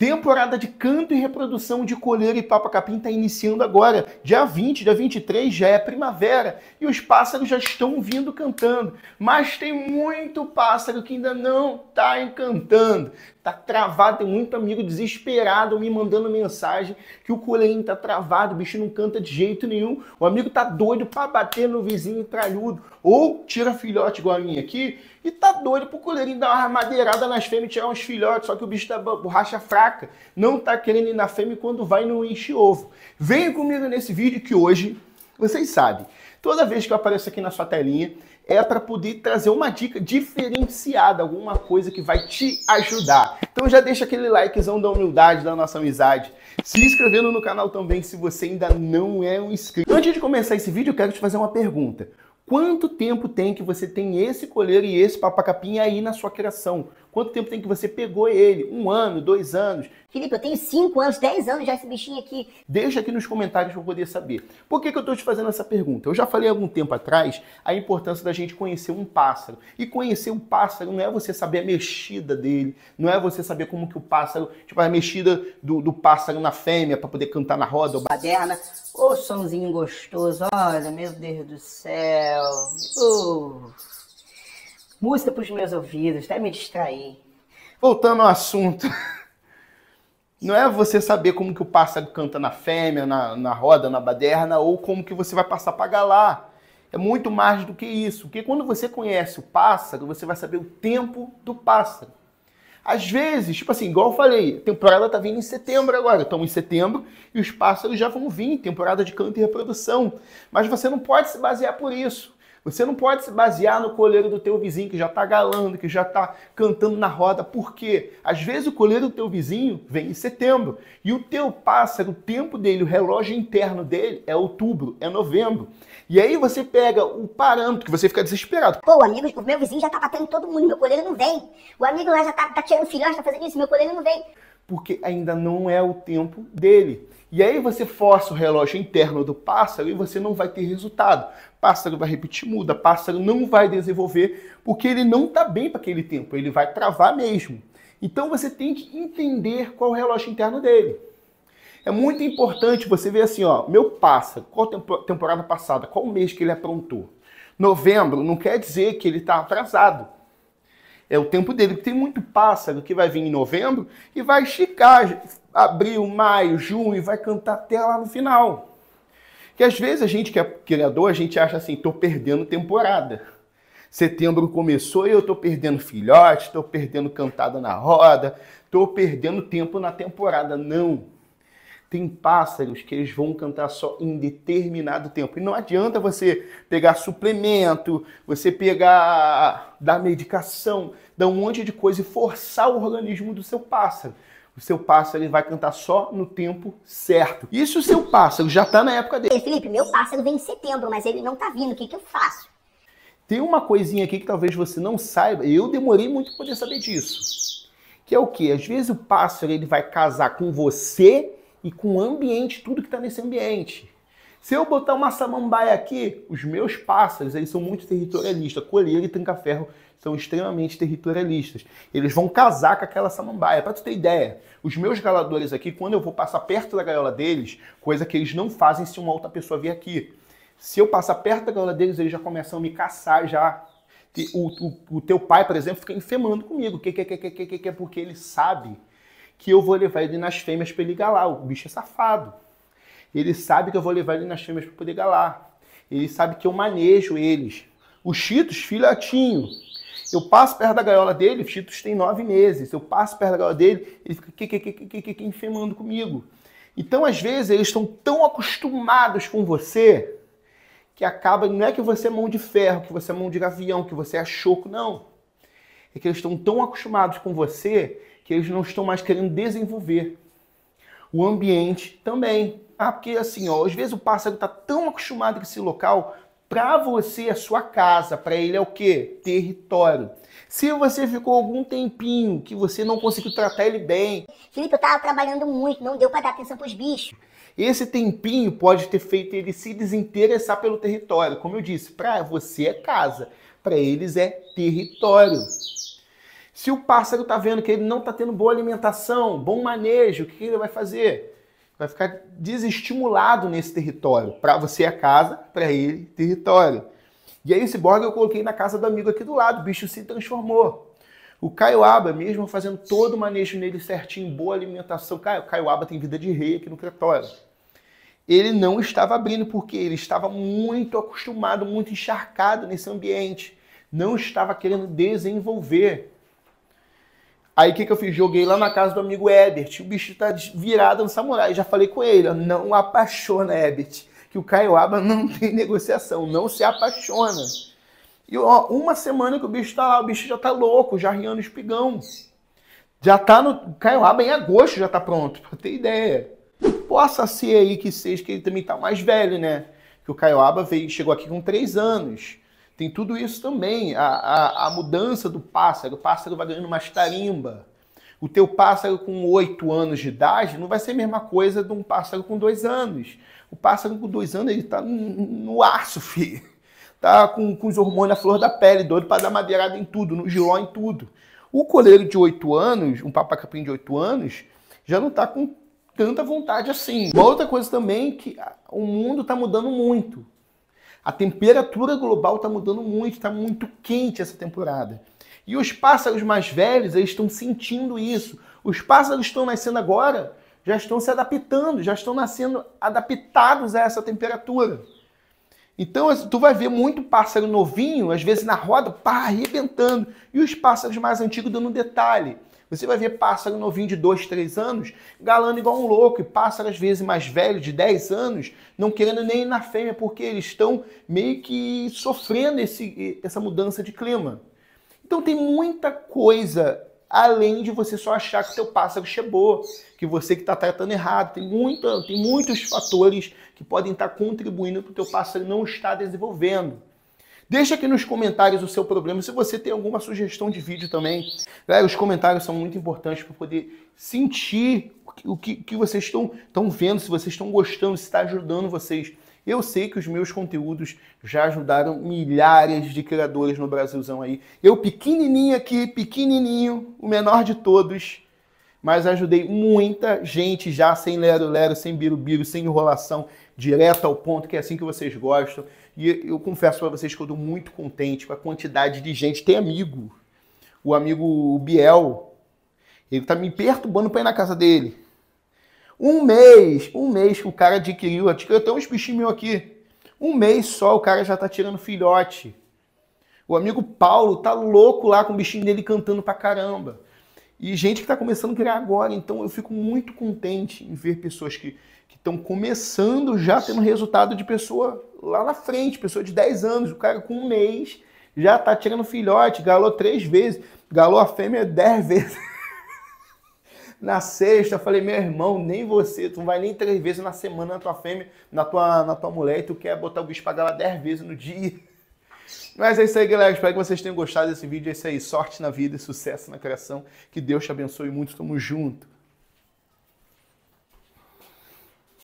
Temporada de canto e reprodução de colher e papa-capim está iniciando agora. Dia 20, dia 23 já é primavera e os pássaros já estão vindo cantando. Mas tem muito pássaro que ainda não está encantando tá travado, tem muito amigo desesperado me mandando mensagem que o coelhinho tá travado, o bicho não canta de jeito nenhum, o amigo tá doido para bater no vizinho tralhudo, ou tira filhote igual a minha aqui, e tá doido pro coelhinho dar uma madeirada nas fêmeas e tirar uns filhotes, só que o bicho tá borracha fraca, não tá querendo ir na fêmea quando vai não enche ovo. Venha comigo nesse vídeo que hoje, vocês sabem, toda vez que eu apareço aqui na sua telinha, é para poder trazer uma dica diferenciada, alguma coisa que vai te ajudar. Então já deixa aquele likezão da humildade da nossa amizade, se inscrevendo no canal também se você ainda não é um inscrito. Antes de começar esse vídeo, eu quero te fazer uma pergunta. Quanto tempo tem que você tem esse coleiro e esse papacapim aí na sua criação? Quanto tempo tem que você pegou ele? Um ano, dois anos? Felipe, eu tenho 5 anos, 10 anos já esse bichinho aqui. Deixa aqui nos comentários para eu poder saber. Por que, que eu estou te fazendo essa pergunta? Eu já falei algum tempo atrás a importância da gente conhecer um pássaro. E conhecer um pássaro não é você saber a mexida dele, não é você saber como que o pássaro, tipo a mexida do, do pássaro na fêmea para poder cantar na roda ou baderna. Ô, oh, somzinho gostoso, olha, meu Deus do céu. Uh. Música para os meus ouvidos, até tá me distrair. Voltando ao assunto. Não é você saber como que o pássaro canta na fêmea, na, na roda, na baderna, ou como que você vai passar para galar. É muito mais do que isso, porque quando você conhece o pássaro, você vai saber o tempo do pássaro. Às vezes, tipo assim, igual eu falei, a temporada tá vindo em setembro agora, estamos em setembro e os pássaros já vão vir, temporada de canto e reprodução. Mas você não pode se basear por isso. Você não pode se basear no coleiro do teu vizinho que já está galando, que já está cantando na roda, porque às vezes o coleiro do teu vizinho vem em setembro e o teu pássaro, o tempo dele, o relógio interno dele é outubro, é novembro. E aí você pega o parâmetro que você fica desesperado. Pô, amigo, o meu vizinho já está batendo todo mundo, meu coleiro não vem. O amigo lá já está tá tirando filhote, está fazendo isso, meu coleiro não vem porque ainda não é o tempo dele. E aí você força o relógio interno do pássaro e você não vai ter resultado. Pássaro vai repetir muda, pássaro não vai desenvolver, porque ele não está bem para aquele tempo, ele vai travar mesmo. Então você tem que entender qual é o relógio interno dele. É muito importante você ver assim, ó, meu pássaro, qual temporada passada, qual mês que ele aprontou. Novembro não quer dizer que ele está atrasado é o tempo dele. Tem muito pássaro que vai vir em novembro e vai esticar abril, maio, junho e vai cantar até lá no final. Que às vezes a gente que é criador, a gente acha assim, tô perdendo temporada. Setembro começou e eu tô perdendo filhote, tô perdendo cantada na roda, tô perdendo tempo na temporada. Não. Tem pássaros que eles vão cantar só em determinado tempo. E não adianta você pegar suplemento, você pegar dar medicação, dar um monte de coisa e forçar o organismo do seu pássaro. O seu pássaro ele vai cantar só no tempo certo. E se o seu pássaro já está na época dele? Felipe, meu pássaro vem em setembro, mas ele não está vindo. O que, que eu faço? Tem uma coisinha aqui que talvez você não saiba. Eu demorei muito para poder saber disso que é o que? Às vezes o pássaro ele vai casar com você e com o ambiente, tudo que está nesse ambiente. Se eu botar uma samambaia aqui, os meus pássaros, eles são muito territorialistas. Colheiro e tranca-ferro são extremamente territorialistas. Eles vão casar com aquela samambaia. Para tu ter ideia, os meus galadores aqui, quando eu vou passar perto da gaiola deles, coisa que eles não fazem se uma outra pessoa vier aqui. Se eu passar perto da gaiola deles, eles já começam a me caçar já. O, o, o teu pai, por exemplo, fica enfemando comigo. Que, que, que, que, que, que, porque ele sabe que eu vou levar ele nas fêmeas para ele galar. O bicho é safado. Ele sabe que eu vou levar ele nas fêmeas para poder galar. Ele sabe que eu manejo eles. o Chitos filhotinho. Eu passo perto da gaiola dele, o Cheetos tem nove meses. Eu passo perto da gaiola dele, ele fica que, que, que, que, que, que, enfemando comigo. Então, às vezes, eles estão tão acostumados com você que acaba, não é que você é mão de ferro, que você é mão de gavião, que você é choco, não é que eles estão tão acostumados com você que eles não estão mais querendo desenvolver. O ambiente também. Ah, porque assim, ó, às vezes o pássaro está tão acostumado com esse local, para você é sua casa, para ele é o quê? Território. Se você ficou algum tempinho que você não conseguiu tratar ele bem. Felipe, eu estava trabalhando muito, não deu para dar atenção para os bichos. Esse tempinho pode ter feito ele se desinteressar pelo território. Como eu disse, para você é casa para eles é território. Se o pássaro está vendo que ele não está tendo boa alimentação, bom manejo, o que ele vai fazer? Vai ficar desestimulado nesse território. Para você é casa, para ele território. E aí esse borgo eu coloquei na casa do amigo aqui do lado, o bicho se transformou. O Caiuaba mesmo fazendo todo o manejo nele certinho, boa alimentação. O Caiuaba tem vida de rei aqui no Cretório ele não estava abrindo, porque ele estava muito acostumado, muito encharcado nesse ambiente. Não estava querendo desenvolver. Aí o que, que eu fiz? Joguei lá na casa do amigo Ebert. O bicho está virado no samurai. Já falei com ele, não apaixona, Ebert. Que o Caioaba não tem negociação, não se apaixona. E ó, uma semana que o bicho está lá, o bicho já está louco, já riando espigão. Já está no. Caioaba em agosto já está pronto, para ter ideia possa ser aí que seja que ele também está mais velho, né? Que o Caioaba veio, chegou aqui com três anos. Tem tudo isso também. A, a, a mudança do pássaro. O pássaro vai ganhando mais tarimba. O teu pássaro com oito anos de idade não vai ser a mesma coisa de um pássaro com dois anos. O pássaro com dois anos, ele tá no aço, filho. Tá com, com os hormônios na flor da pele, doido para dar madeirada em tudo, no giló em tudo. O coleiro de oito anos, um papacapim de oito anos, já não tá com tanta vontade assim. Uma outra coisa também que o mundo está mudando muito. A temperatura global está mudando muito, está muito quente essa temporada. E os pássaros mais velhos, eles estão sentindo isso. Os pássaros estão nascendo agora, já estão se adaptando, já estão nascendo adaptados a essa temperatura. Então, assim, tu vai ver muito pássaro novinho, às vezes na roda, pá, arrebentando. E os pássaros mais antigos dando um detalhe. Você vai ver pássaro novinho de 2, 3 anos galando igual um louco e pássaro às vezes mais velho, de 10 anos, não querendo nem ir na fêmea porque eles estão meio que sofrendo esse, essa mudança de clima. Então tem muita coisa além de você só achar que seu pássaro chegou, que você que está tratando errado. Tem, muita, tem muitos fatores que podem estar tá contribuindo para o teu pássaro não estar desenvolvendo. Deixa aqui nos comentários o seu problema, se você tem alguma sugestão de vídeo também. Galera, né, os comentários são muito importantes para poder sentir o que, que vocês estão, estão vendo, se vocês estão gostando, se está ajudando vocês. Eu sei que os meus conteúdos já ajudaram milhares de criadores no Brasilzão aí. Eu pequenininho aqui, pequenininho, o menor de todos mas ajudei muita gente já sem lero-lero, sem birubiru, sem enrolação, direto ao ponto, que é assim que vocês gostam. E eu confesso para vocês que eu estou muito contente com a quantidade de gente. Tem amigo, o amigo Biel, ele tá me perturbando para ir na casa dele. Um mês, um mês que o cara adquiriu, eu tenho uns bichinhos meus aqui. Um mês só, o cara já tá tirando filhote. O amigo Paulo tá louco lá com o bichinho dele cantando pra caramba e gente que está começando a criar agora. Então eu fico muito contente em ver pessoas que estão começando já tendo resultado de pessoa lá na frente, pessoa de 10 anos, o cara com um mês já tá tirando filhote, galou três vezes, galou a fêmea 10 vezes. na sexta, eu falei, meu irmão, nem você, tu não vai nem três vezes na semana na tua fêmea, na tua, na tua mulher, e tu quer botar o bicho pra galar 10 vezes no dia. Mas é isso aí, galera. Espero que vocês tenham gostado desse vídeo. É isso aí. Sorte na vida e sucesso na criação. Que Deus te abençoe muito. Tamo junto.